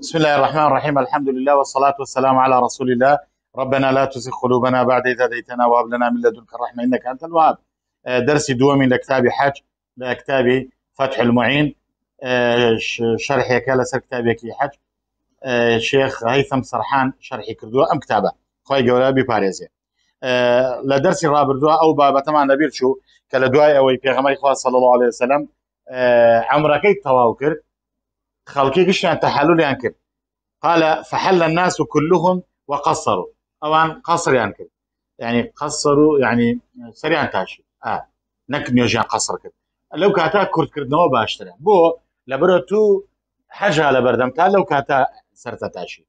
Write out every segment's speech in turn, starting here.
بسم الله الرحمن الرحيم الحمد لله والصلاة والسلام على رسول الله ربنا لا تزغ قلوبنا بعد إذا هديتنا وهب لنا من لدنك الرحمة إنك أنت الوهاب درسي دوامي لكتابي حج لكتاب فتح المعين شرحي سر كتابي كي حج شيخ هيثم سرحان شرحي كردوه أم كتابه خوي قولا بباريزي لدرس الرابع دوا أو بابا لەبیر چوو شو كالدواء أو ئەوەی صلى الله عليه وسلم عمرك تەواو تواوكر خەڵکی گشتیان يعني تەحەلولیان يعني کرد قال فحل الناس كلهم وقصروا طبعا قصر يانكر يعني, يعني قصروا يعني سريعا تاشي اه نك نيوجيان قصر كده لو كاتا كرد كردنەوە باشترە بۆ بو لبرو تو حاجة على بردم تا لو كاتا سرتا تاشي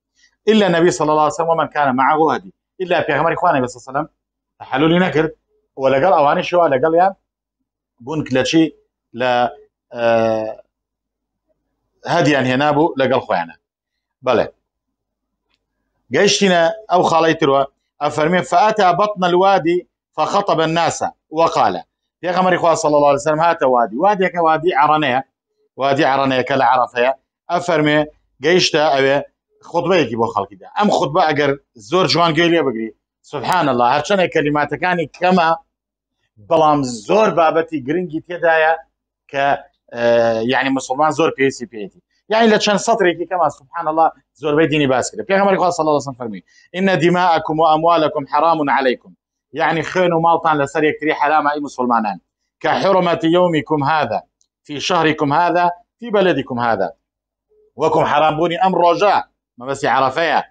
إلا النبي صلى الله عليه وسلم ومن كان معه هدي إلا في أغمار الله عليه وسلم تحلل نكر ولا قال أواني شو ولا قال يا بونك لشي لا آه هەدیان هێنا بوو لەگەڵ خۆیانە بەڵێ گەیشتینە ئەو خاڵی تروە ئەفەرمێ فاتە بەتنە الوادی فخەتە بە ناسە وەقالە پێغەمەری خوا صلى الله عليه وسلم هاتە وادی وادێکە وادی عرانەیە وادی عرانەیەکە لە عرفەیە ئەفەرمێ گەیشتە ئەوێ خودبەیەکی بۆ خەڵکیدا ئەم خودبە ئەگەر زۆر جوان گوێ لێ بگری سبحان الله هەرچەندێک کەلیماتەکانی کەمە بەڵام زۆر بابەتی گرنگی تێدایە کە آه، يعني مسلمان زور بيسي بيتي يعني لشان سطري كي كما سبحان الله زور بيديني باسكري کرد پێغەمبەر صلى الله عليه وسلم فرمي ان دماءكم وأموالكم حرام عليكم يعني خين ومالطان ماڵتان لەسەر یەکتری أي مسلمان كحرمة يومكم هذا في شهركم هذا في بلدكم هذا وكم حرام بوني حرامبوونی رجاء ما بس عرفيا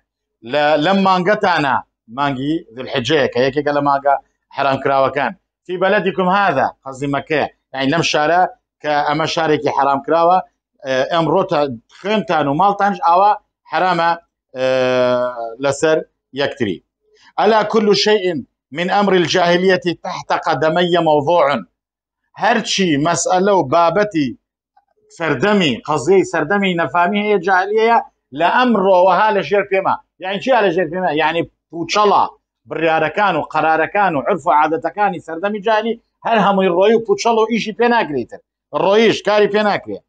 لما انقطعنا مانگی دڵحجەیە کە یەکێکە لە ماگە حرام كان في بلدكم هذا قصدي مكة يعني لم شارع که اما شاری که حرام کرده و کراوە خن تانو مال ماڵتانش آوا حرام لسر یکتری الا کل شیء من أمر الجاهلیت تحت قدمی موضوع هرشي مسألة وبابتي سردمي قضية سردمي نفامي هي جاهلية لأمر وها لشير فيما يعني شي على شير فيما يعني بوتشلا برياركان وقراركان وعرف عادتكان سردمي جاهلي هل هم الرأيو بوتشلا وإيشي بينا قريتر الرويش كاري پێ ناکرێ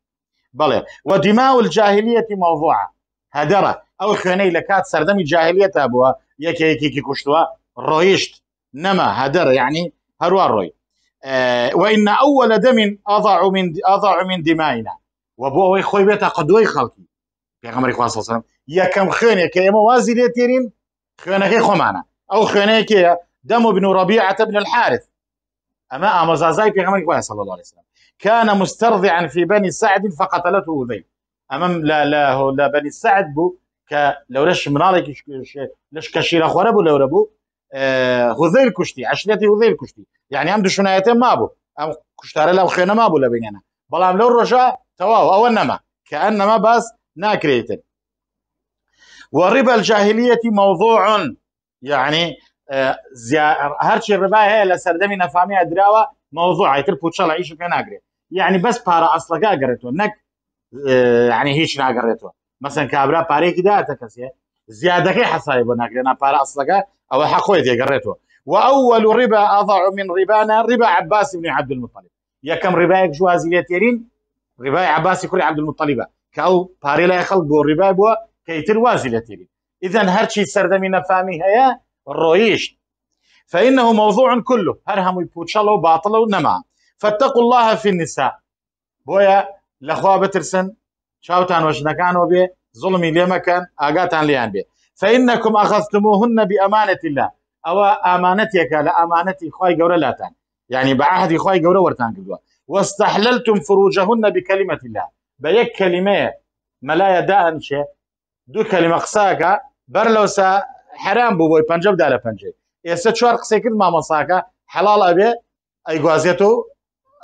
ودماء الجاهلية موضوعة هدرة أو هەدەرە ئەو خوێنەی لە کات سەردەمی يكي تا بووە یەکێکێکی کوشتووە ڕۆیشت نەما هەدەر یعنی هەروە وإن أول دم أضع من أضع من دمائنا وبوي خوي بيتا قدوي خلقي في غمري صلى الله عليه وسلم يا كم خينة كيما وازي ليتيرين خينة كي خمانا أو خينة كي دم بن ربيعة بن الحارث أما أمزازاي في غمري صلى الله عليه وسلم كان مسترضعا في بني سعد فقتلته ذي أمام لا لا لا بني سعد بو كلورش منالك لش كشيرة لو لوربو هذيل آه، كشتي عشنتي هذيل كشتي يعني أم دشنايته ما بو أم كشتاره لو خينا ما بو لبيننا ام لو رجا تواو أو انما كأنما بس ناكريتن وربا الجاهلية موضوع يعني آه هرشي الربا هي لسردمي نفامي أدراوة موضوع يتر بوتشالا عيشو كناقري يعني بس بارا اصلا قريتو نك ئەسلەکە يعني نەک قريتو مثلا كابرا باري كده تكسي زياده كي حصايب هناك انا بارا اصلا او ئەوە دي قريتو وأول ربا أضع من ربانا ربا عباس بن عبد المطلب يا كم ربايك جوازي تيرين رباي عباس كل عبد المطلب كأو باري لا يخلق بو رباي بو كيتر وازي تيرين إذا هرشي سردمي نفامي هيا رويش فإنه موضوع كله هرهم يبوتشلو باطلو نما فاتقوا الله في النساء بويا لخوا بترسن شاوتان وەژنەکانەوە بێ ظلمي لێمەکەن ئاگاتان لیان بێ فەینەکم ئەخەستموهن بی ئەمانەتی لا ئەوە ئامانەتێکە لە ئەمانەتی خی گەورە لاتان يعني بعهد خوي گەورە ورتان کردووە واستحللتم فروجهن بكلمه الله بيك كلمه کەلیمەیە مەلایە دائنشێ دوو کەلیمە قساکە بەر لەوسا حرام بوو بۆی پنجەبدا لە اسا ئێستا قسيك ما مامەساکە حلال ابي اي غازيتو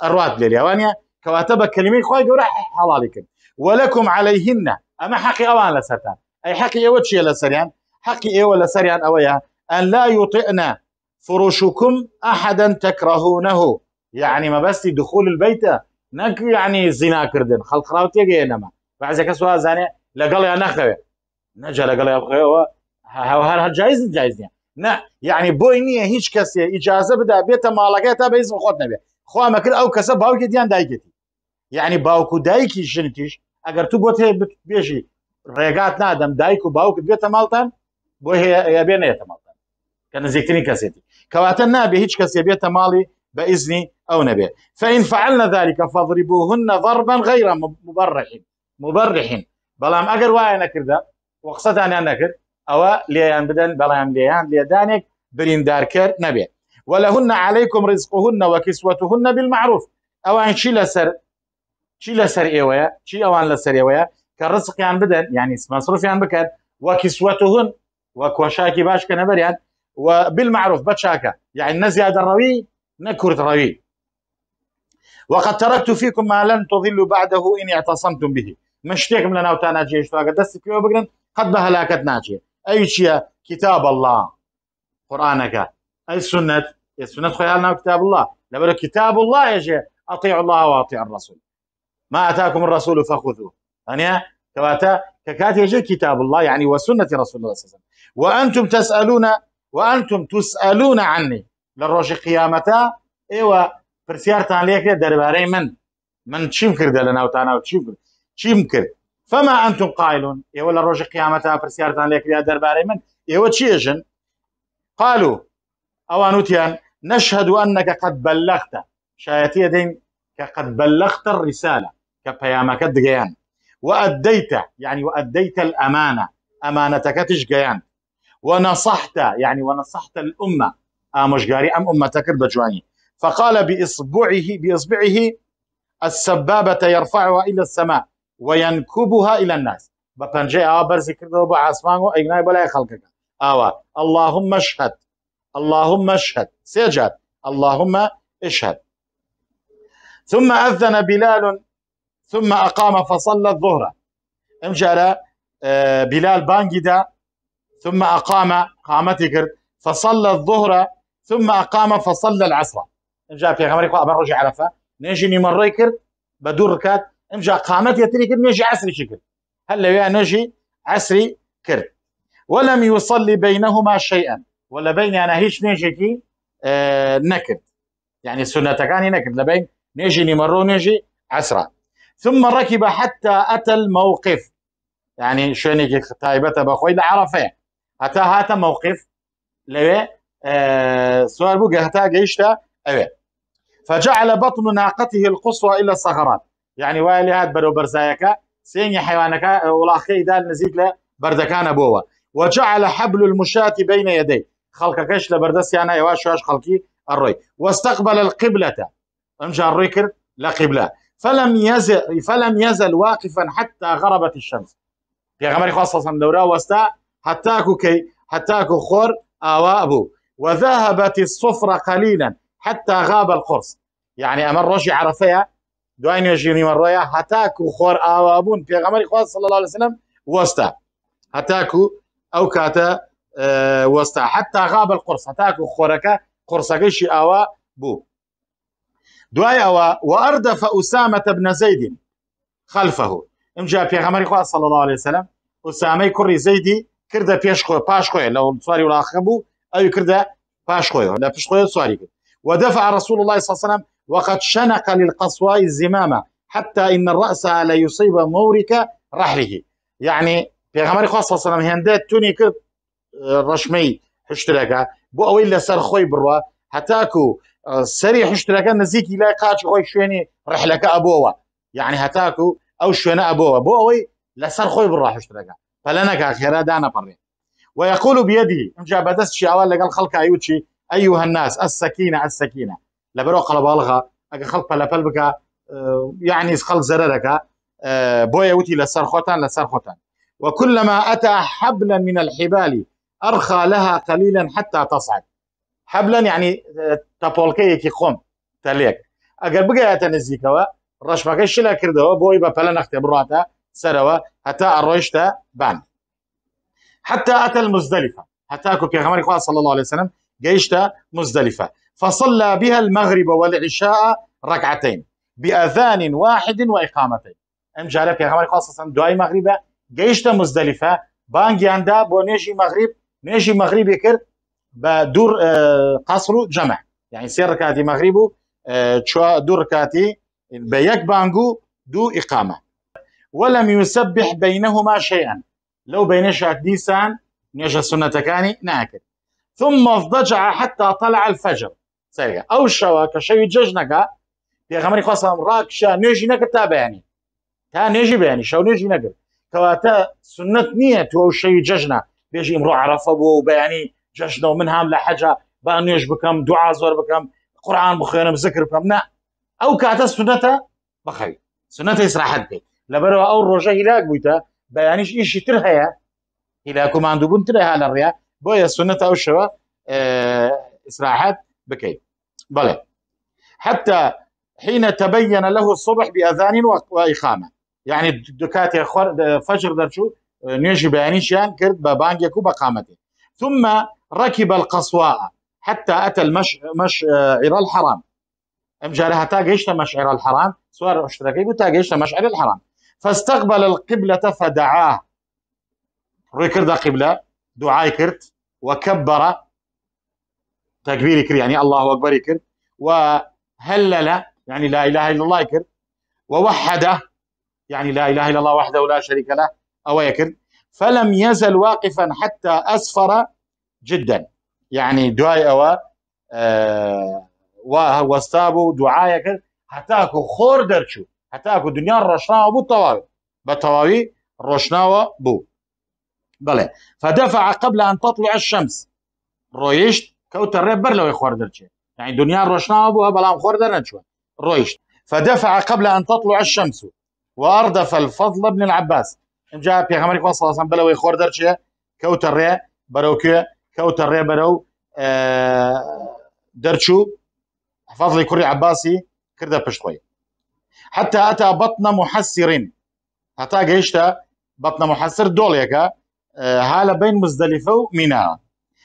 الرواد لليوانيا كواتب كلمة خوي جورا حلالي كن ولكم عليهن أما حقي أوان لسرتان أي حقي أول إيوة شيء لسريان حقي أيوة لسريان أويا أن لا يطئن فروشكم أحدا تكرهونه يعني ما بس دخول البيت نك يعني زنا كردن خلق راوتي انما بعد ذاك سؤال زاني لقال يا نخوي نجا لقال يا أخوي هل هل جائز جائز يعني نه يعني بوي هیچ کسی اجازه بده بیت مالکه تا به اسم خود نبیه او خۆ ئەمەکرد ئەو کەسە باوکێتیان دایکێتی یعنی باوکو دایکی شنتیش اگر تو بۆت هەیە بێژی ڕێگات نادەم دایک و باوکت بێتە ماڵتان بۆ هەیە بێنێتە ماڵتان کە نزیکترین کەسێتی کەواتە نابێ هیچ کەسێ بێتە ماڵی بإذن أو نبي فإن فعلنا ذلك فاضربوهن ضربا غير مبرح مبرح بلام أجر وايا نكردا وقصد أنا نكر أو ليان بدن بلام ليان ليدانك برين داركر نبي ولهن عليكم رزقهن وكسوتهن بالمعروف او ان شي لسر شي لسر ايويا شي اوان لسر ايويا كرزق يعني بدن يعني مصروف يعني بكن وكسوتهن وكوشاكي باش كنبر يعني وبالمعروف بتشاكا يعني نزياد الروي نكرت روي وقد تركت فيكم ما لن تضلوا بعده ان اعتصمتم به مشتيكم لنا وتانا جيش تاقد قد بهلاكت ناجي اي شيء كتاب الله قرانك السنه السنه خيالنا وكتاب الله لما كتاب الله يا شيخ اطيعوا الله واطيعوا الرسول ما اتاكم الرسول فخذوه ثانيه كواتا ككات يا كتاب الله يعني وسنه رسول الله صلى الله عليه وسلم وانتم تسالون وانتم تسالون عني للروج قيامتا ايوا برسيارتان ليك درباري من من چیم دلنا لناو تاناو چیم فما انتم قائلون ايوا للروج قيامتا برسيارتان ليك درباري من ايوا تشيجن قالوا أوانوتيان نشهد أنك قد بلغت شايتي دين كقد بلغت الرسالة كبيامك دقيان وأديت يعني وأديت الأمانة أمانتك تشقيان ونصحت يعني ونصحت الأمة آه، قاري أم أمتك بجواني فقال بإصبعه بإصبعه السبابة يرفعها إلى السماء وينكبها إلى الناس بطنجي آبر آه، ذكر بو عسمان وإغناي بلاي خلقك آوا آه، اللهم اشهد اللهم اشهد سجد اللهم اشهد ثم أذن بلال ثم أقام فصلى الظهر امجرى آه، بلال بانجدا ثم أقام قامتي قرد فصلى الظهر ثم أقام فصلى العصر جاء في غمرك خواب رجع عرفة نجي نمري كرد بدور ركات امجا قامت يتري كرد نجي عسري شكل هلا يا نجي عصري كرد ولم يصلي بينهما شيئا ولا بين انا نيجي كي آه، نكد يعني سنتەکانی نەکرد نكد لبين نيجي نمرو نيجي عسرا ثم ركب حتى أتى الموقف يعني شوينيكي تايبته بخوي لعرفه حتى هات موقف لو آه، سؤال بوقي حتى قيشتا فجعل بطن ناقته القصوى إلى الصخرات يعني والي هاد برو برزايكا سيني حيوانك ولا دال نزيد له بردكان أبوه وجعل حبل المشاة بين يديه لبردس يانا يعني يواش أيوة، شواش خلقي ئەڕۆی واستقبل القبلة امجا ڕووی کرد لە فلم يزل فلم يزل واقفا حتى غربت الشمس يا خوا خاصة دورا وستا حتى وەستا حتاكو كي حتاكو خور آوا أبو وذهبت الصفرة قليلا حتى غاب القرص يعني أمر روشي عرفيا دوين يجيني مرة حتى خور آوا أبون في غمر صلى الله عليه وسلم وستا حتاكو أو كاتا آه، وەستا حتى غابل قرسە تاک و خۆرەکە قرسەکەیشی ئاوا بوو دوایەوە وەردەفە ئوسامەتە بنەزەیدین خەلفەه ئەمجا پێغەمەری خوا صلى الله عليه وسلم اسامه كر زەیدی کردە پێش خو باش خو لو صاري ولا خبو اي کردە باش خو لا پشت خو صاري کرد ودفع رسول الله صلى الله عليه وسلم وقد شنق للقصواء الزمامة حتى إن الرأس لا يصيب مورك رحله يعني في غمر خاصة صلى الله عليه وسلم هندات توني كرد رشمي هشتەکە بو ئەوەی لسر خوي بروا هتاكو آه، سري هشتەکە نزیکی لای قاچ خوي شوێنی رحلك ئەبەوە يعني هتاكو او شوێنە ئەبەوە بو ئەوەی لسر خوي بروا هشتەکە پەلە نەکە دانا بري ويقول بيدي جا شي اول لقال خلق ايوتشي ايها الناس السكينه السكينه لبرو قلب الغا اك خلق لبلبكا يعني خلق زررك بويا وتي لسر خوتان لسر خوتان وكلما اتى حبلا من الحبال أرخى لها قليلا حتى تصعد حبلا يعني آه، تپۆڵکەیەکی كي خۆم تليك ئەگەر بقى تنزيكا ڕەشمەکە شلا کردەوە بۆی بە پەلە نەختێ بڕاتە سەرەوە بان حتى أتى المزدلفة حتى أكو في غمر صلى الله عليه وسلم جيشتا مزدلفة فصلى بها المغرب والعشاء ركعتين بأذان واحد وإقامتين أم جارة في غمر صلى الله عليه وسلم دعاء مغربة جيشتا مزدلفة بانجي عندها بونيجي مغرب ماشي مغربي كر بدور آه، قصرو جمع يعني سير كاتي مغربو آه، تشوا دور كاتي بيك بانجو دو إقامة ولم يسبح بينهما شيئا لو بين ديسان نجا سنة كاني ناكل ثم اضطجع حتى طلع الفجر سيئا أو شوا كشي ججنكا في غمري خاصة راكشا نيجي نكتا بياني تا نجي بياني شو نجي نكر كواتا سنة نية تو شي ججنكا بيجي مروع بو يعني جشنوا من هام لحاجه بان بكم دعاء زور بكم قران بخير ذكر بكم لا او كاتا سنته بخي سنته حد حدي لبروا او رجا هلاك بويتا بيانيش يعني ايشي ترهيا هلاكو عندو بنت ترهيا على الريا بويا سنته او شوا اه بكي بلى حتى حين تبين له الصبح باذان واقامه يعني دكاتره فجر درشو نوێژی بياني شان بە بانگێک و ثم ركب القصواء حتى أتى المشعر الحرام أم جارها تاجيشت مشعر الحرام سوار اشتراكي بتاجيشت مشعر الحرام فاستقبل القبلة فدعاه ركرد قبلة دعاي كرت وكبر تكبير كر يعني الله أكبر كر وهلل يعني لا إله إلا الله كر ووحده يعني لا إله إلا الله وحده لا شريك له أواكر فلم يزل واقفا حتى أسفر جدا يعني دعاي أوا آه، وەستابوو دوعاە کرد هەتاکو خور درشو هەتاکو دنیا ڕۆشناوە بو تەواوی بە تەواوی بو بوو فدفع قبل أن تطلع الشمس رويشت كوت الرب بەر لەوەی خۆر يعني دنيا ڕۆشناوە بو بلا خۆر درشو رويشت فدفع قبل أن تطلع الشمس وأردف الفضل بن العباس اینجا پیغمبر خدا صلی الله علیه و بلوی خور در چه کوتر ری برو که کوتر ری برو درچو فضل عباسی کرده پشت وی حتی اتا بطن محسرین حتی قيشتا بطن محسر دول يكا هالا بين مزدلفه مینا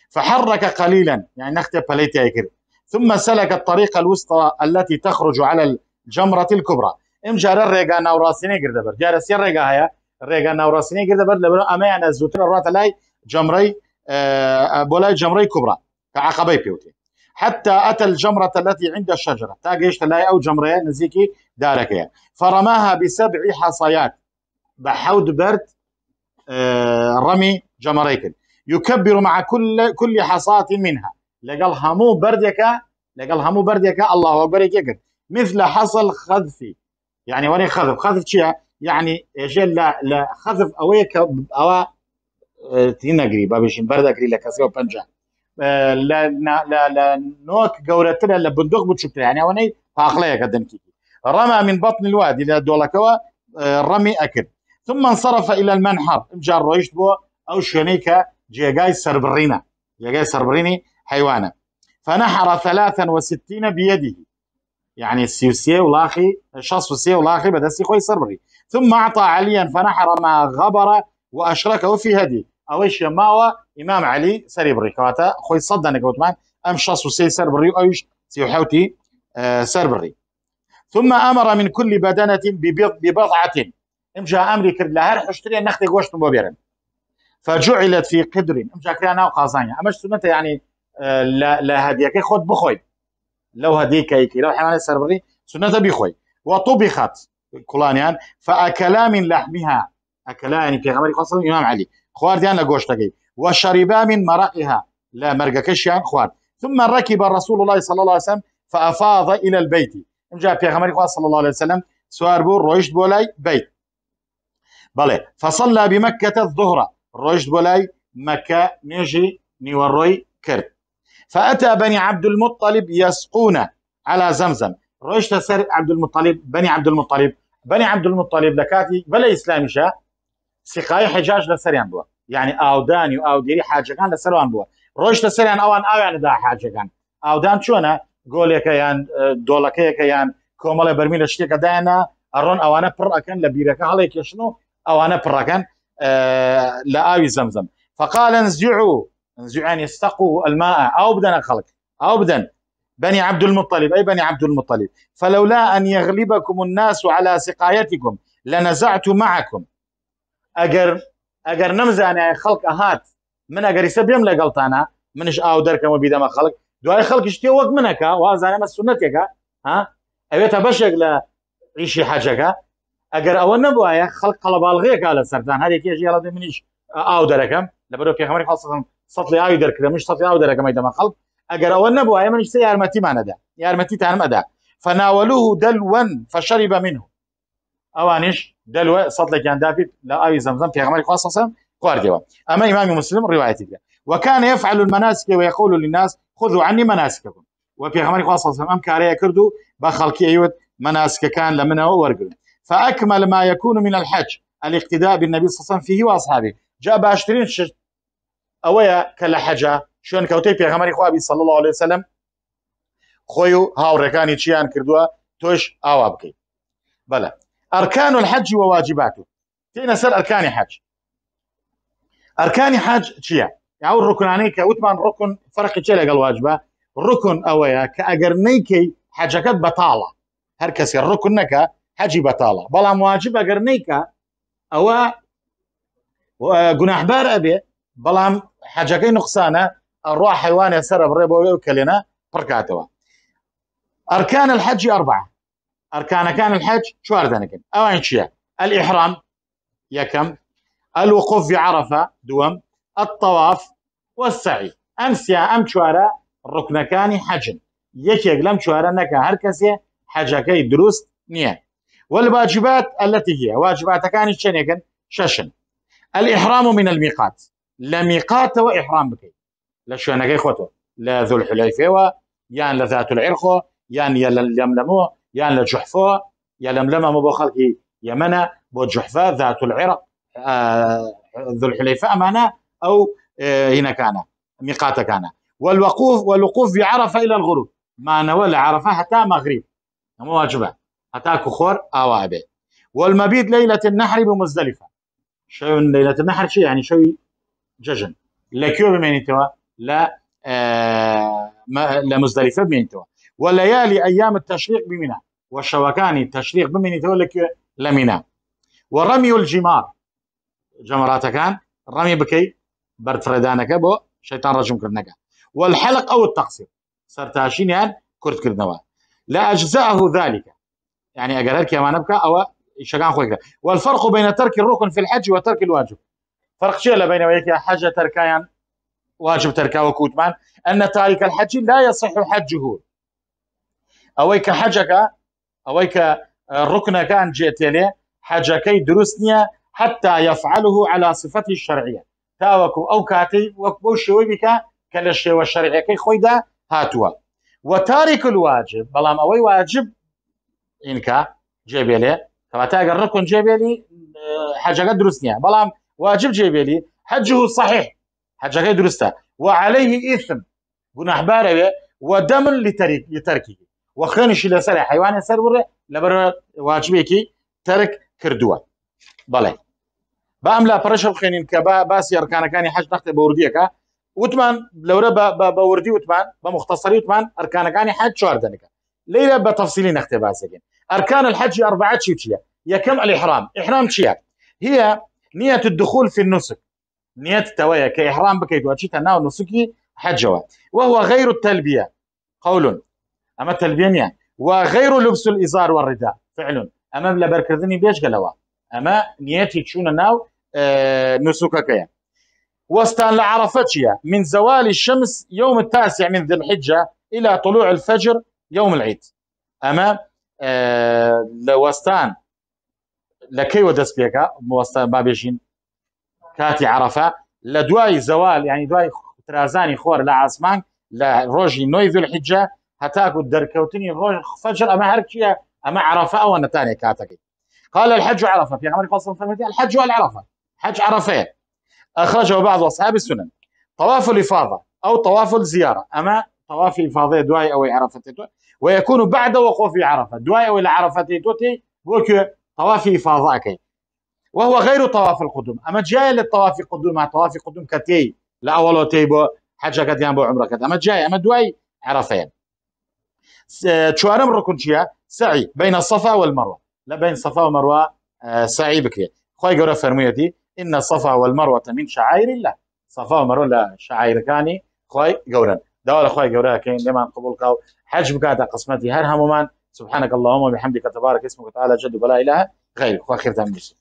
فحرك قليلا يعني نختي بليتي هيك ثم سلك الطريق الوسطى التي تخرج على الجمرة الكبرى ام جار الرقا ناوراسيني قرده بر جار سير رقا هيا ڕێگە ناوڕاستینی برد لبرو اما زووتر ڕاتە لای جمرەی آه، بۆ لای جمرەی کوبرا کە عقبەی پێوتێ حتى أتى الجمرة التي عند الشجرة تاقيش تلاي أو جمرة نزيكي دارك فرماها بسبع حصيات بحود برد آه، رمي جمريك يكبر مع كل كل حصات منها لقال همو بردك لقال همو بردك الله أكبر مثل حصل خذفي يعني وري خذف خذف شيء يعني جل لا لا خذف اويك او تينا تینەگری با لك بەردەگری بنجا لا لا لا نوك گەورەترە لا بندق يعني بچووتیانەوەەی پاخلەیەەکە دنکی رمى من بەتن الوادی لە دۆڵەکەەوە رمي اكل ثم انصرف الى المنحر جار ڕۆیشت بو او شنيكا کە سربرينا سربڕینە سربريني حيوانا فنحر ثلاثا وستين بيده يعني سيوسيه ولاخي شاصو سي ولاخي سي خوي سربغي ثم أعطى عليا فنحر ما غبر وأشركه في هدي أويش ماوا إمام علي سربري كواتا خوي صدنا كوتمان أم شص وسي سربري أويش حوتي آه سربري ثم أمر من كل بدنة ببضعة امجا أمري كرد رح اشتري نخت قوشت بوبيرن فجعلت في قدر امجا كرانا وقازانيا أمش سنة يعني آه لا لا هديك خد بخوي لو هەدی کەیکی لەو حیوانە سەربڕی سنة بيخوي وطبخت يعني فأكلا من لحمها أكلا يعني في غمر خاصة الإمام علي خوارديان لقوشتكي وشربا من مرقها لا مرقكش يعني خوار ثم ركب رسول الله صلى الله عليه وسلم فأفاض إلى البيت جاء في غمر خاصة صلى الله عليه وسلم سوار بور رويشت بولاي بيت بله فصلى بمكة الظهر رويشت بولاي مكة نجي نيوروي كرت فأتى بني عبد المطلب يسقون على زمزم المطلب بني عبد المطلب بني عبد المطلب لكاتي بلا إسلام ئیسلامیشە سقاي حجاج لە سەریان بووە یعنی يعني ئاودانی و ئاودێری اوان او يعني دا حاجه كان اودان ئاویانەدا حاجەکان ئاودان چۆنە گۆلێکەکەیان اه، دۆڵەکەیەکەیان کۆمەڵە بەرمی لە شتێکەدایەنە ئەڕۆن ئەوانە پڕەکەن لە بیرەکە لبيرك کێشن و اوانا پڕەکەن اه، لە لاوي زمزم فقال زیعو أن يستقوا الماء أو بدنا خلق أو بدنا بني عبد المطلب أي بني عبد المطلب فلولا أن يغلبكم الناس على سقايتكم لنزعت معكم أجر أجر انا خلق اهات من يسب يملا غلطانا منش ئاو دەرکەمە بیدەمە خلق دوای خەڵکیشتێ وەک منەکە وازانەمە سونەتێکە ها ئەوێتە بەشێک لە ریشی حەجەکە ئەگەر خلق قلب الغيك على لە سەردان هەرێکێژ یاڵی منيش او درکم ئاودەرەکەم لەبەرەوە پێخەمەری حڵسەم سەڵی ئاوی دەرکرە مش سەڵی ئاو دەرەکەمەی دەمە خەڵ ئەگەر ئەوە نەبوو ئێمە نیشتە یارمەتیمانەدا یارمەتی تانمەدا ده فناولوه فەشەری فشرب منه اوانش دلو ئەوانش دەلوە سەڵێکیان داپیت لە ئاوی زەمزەم پێغمەری خواستسەم خواردەوە اما ئیمامی مسلم ڕواەتی کرد وكان يفعل المناسك ويقول للناس خذوا عني مناسككم وفي غمر خاص صلى الله عليه كردو بخلقي ايوت مناسك كان لمنه ورقل فاكمل ما يكون من الحج الاقتداء بالنبي صلى الله عليه وسلم فيه واصحابه جا باشترین شت ئەوەیە کە لە حەجا شوێن کەوتەی پێغەمەری خوابی سەڵ الله عليه سلم خۆی و هاوڕەکانی چیان کردووە تۆش ئاوا بکەیت بەە ئەرکان و حەجی وواجبات و تێنە سەر ئەرکانی حەج ئەرکانی حەج چییە؟ یاو ڕکنانەی کە وتمان ڕکن فەرقی چێ لەگەڵ واجبە ڕکن ئەوەیە کە ئەگەر نەیکەی حەجەکەت بەتاڵە هەر کەسی ڕکن نەکە حەجی بەتاڵە بەڵام واجب ئەگەر نیکە ئەوە بار گوناحبار ئەبێ بەڵام حەجەکەی نقصانە ئەڕوا حیوانە سرە بڕێ بۆ ئەو کەلێنە پڕکاتەوە ئەرکان الحەجی ئەربع ئەرکانەکان الحەج چوار دەنەکەن ئەوان چییە؟ الإحرام يكم الوقوف في عرفة دوم الطواف والسعي ئەمسیا ئەم چوارە ڕکنەکانی حەجن یەکێک لەم چوارە نەکە هەر کەسێ حەجەکەی دروس نییە والواجبات التي هي واجبات كان شنكن ششن الإحرام من الميقات لە میقاتەوە ئحرام بکەیت لا شوێنەکەی خۆتەوە لە زۆل لا یان لە يان العێرخۆ یان يان لە لەم لەمەوە یان لە جحفۆ یا لەم ذات العرق خەڵکی یەمەە بۆ جحفە زات العێرق زل كان ئەمانە كان والوقوف والوقوف بعرفة إلى الغروب ما نولى عرفة حتى مغرب مواجبة حتى كخور أوابي والمبيت ليلة النحر بمزدلفة شو ليلة النحر شيء يعني شوي ججن لا كيو بمين لا آه، لا مزدلفة بمين توا وليالي أيام التشريق بمنى وشوكاني التشريق بمين توا لك لمنى ورمي الجمار جمرات كان رمي بكي برت فردانا كبو شيطان رجم كرنكا والحلق أو التقصير سرتاشين يعني كرت كرنوا لا أجزاءه ذلك يعني أجرالك يا ما أو شغان خويك والفرق بين ترك الركن في الحج وترك الواجب فرق شيء بين وياك حج تركان واجب تركا وكوتمان أن تارك الحج لا يصح حجه أويك حجك أويك الركن كان جئت لي حجك يدرسني حتى يفعله على صفته الشرعية تاوكو أو كاتي وكبو شوي بك كالشي والشرعية كي خويدا هاتوا وتارك الواجب بلام أوي واجب إنك جيبيلي تما تا ركن جبلي آه، حاجه قد درسنيها بلام واجب جيبيلي حجه صحيح حاجه قد درستها وعليه اثم جناح باربه ودم لترك لتركه وخانش الى سر حيوان سر لبر واجبك ترك كردوه بله بام لا برشل خنين كبا باسي يركان كان حج نقطه بورديكا وتمان لو لورا بوردي وتمان بمختصري وتمان اركان كان حج شوار دنكا ليلى بتفصيلي نقطه باسي أركان الحج أربعة يا كم الإحرام إحرام شيء هي نية الدخول في النسك نية التوايا كإحرام بكيت واتشيتا ناو نسكي حجوا وهو غير التلبية قول أما التلبية وغير لبس الإزار والرداء فعل أما لا بركردني بيش قالوا أما نيتي تشون ناو آه نسكك وستان لعرفتش من زوال الشمس يوم التاسع من ذي الحجة إلى طلوع الفجر يوم العيد أما آه، لوستان لكي ودس بيكا موستان بابيشين كاتي عرفة لدواي زوال يعني دواي ترازاني خور لا ترازانی لا روجي ئاسمان لە ڕۆژی نۆی زلحیجە هەتاکو دەرکەوتنی ڕۆژ أما ئەمە هەرکیە ئەمە عرفە كاتاكي قال الحج عرفة في عمر قصة الحج والعرفة حج عرفة أخرجه بعض أصحاب السنن طواف الإفاضة أو طواف الزيارة أما طوافي فاضي دواي أو عرفت ويكون بعد وقوف عرفة دواي أو عرفت توتي وكو طوافي فاضاكي وهو غير طواف القدوم أما جاي للطواف قدوم مع طواف قدوم كتي لا تي تيبو حجة قد بو عمره كده أما جاي أما دواي عرفين شوارم ركن چيا سعي بين الصفا والمروة لا بين الصفا والمروة آه، سعي بكري خوي قرا فرميتي إن الصفا والمروة من شعائر الله صفا ومروة شعائر كاني خوي قورن داوا لخوای گەورە كين لما قبول قاو و حج بکاتە قسمەتی هەر سبحانك اللهم وبحمدك تبارك اسمك تعالى جد ولا اله غيرك واخر تمشي